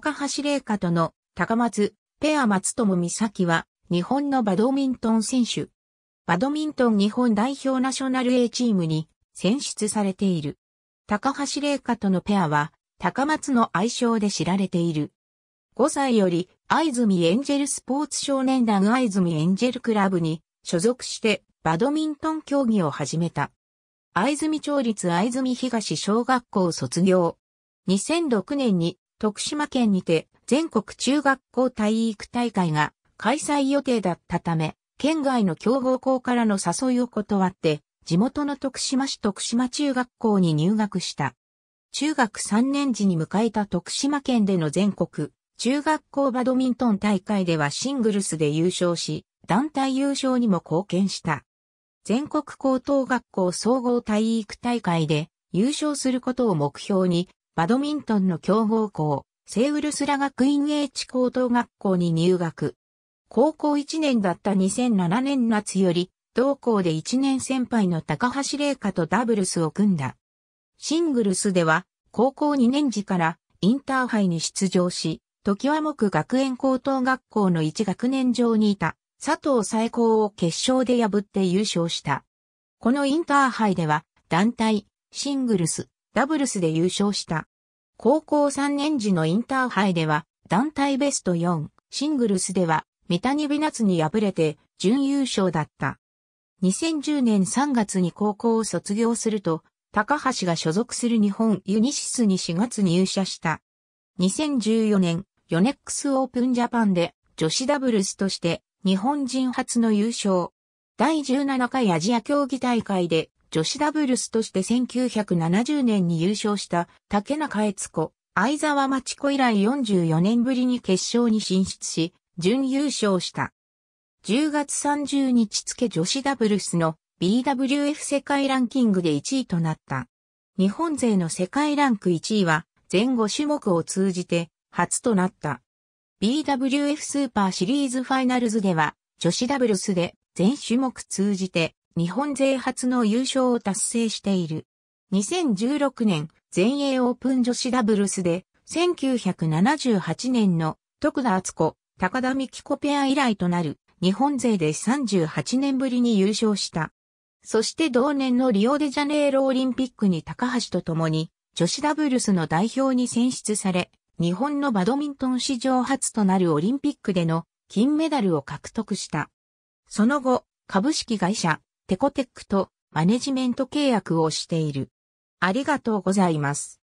高橋玲香との高松、ペア松友美咲は日本のバドミントン選手。バドミントン日本代表ナショナル A チームに選出されている。高橋玲香とのペアは高松の愛称で知られている。5歳より藍住エンジェルスポーツ少年団藍住エンジェルクラブに所属してバドミントン競技を始めた。藍住町立藍住東小学校卒業。2006年に徳島県にて全国中学校体育大会が開催予定だったため、県外の強豪校からの誘いを断って、地元の徳島市徳島中学校に入学した。中学3年時に迎えた徳島県での全国中学校バドミントン大会ではシングルスで優勝し、団体優勝にも貢献した。全国高等学校総合体育大会で優勝することを目標にバドミントンの強豪校、セウルスラ学院 H 高等学校に入学。高校1年だった2007年夏より、同校で1年先輩の高橋玲香とダブルスを組んだ。シングルスでは、高校2年時からインターハイに出場し、時は木学園高等学校の1学年上にいた佐藤最高を決勝で破って優勝した。このインターハイでは、団体、シングルス、ダブルスで優勝した。高校3年時のインターハイでは、団体ベスト4、シングルスでは、三谷美夏に敗れて、準優勝だった。2010年3月に高校を卒業すると、高橋が所属する日本ユニシスに4月入社した。2014年、ヨネックスオープンジャパンで女子ダブルスとして日本人初の優勝。第17回アジア競技大会で女子ダブルスとして1970年に優勝した竹中悦子、相沢町子以来44年ぶりに決勝に進出し、準優勝した。10月30日付女子ダブルスの BWF 世界ランキングで1位となった。日本勢の世界ランク1位は前後種目を通じて初となった。BWF スーパーシリーズファイナルズでは女子ダブルスで全種目通じて日本勢初の優勝を達成している。2016年全英オープン女子ダブルスで1978年の徳田敦子、高田美希子ペア以来となる日本勢で38年ぶりに優勝した。そして同年のリオデジャネイロオリンピックに高橋と共に女子ダブルスの代表に選出され、日本のバドミントン史上初となるオリンピックでの金メダルを獲得した。その後、株式会社テコテックとマネジメント契約をしている。ありがとうございます。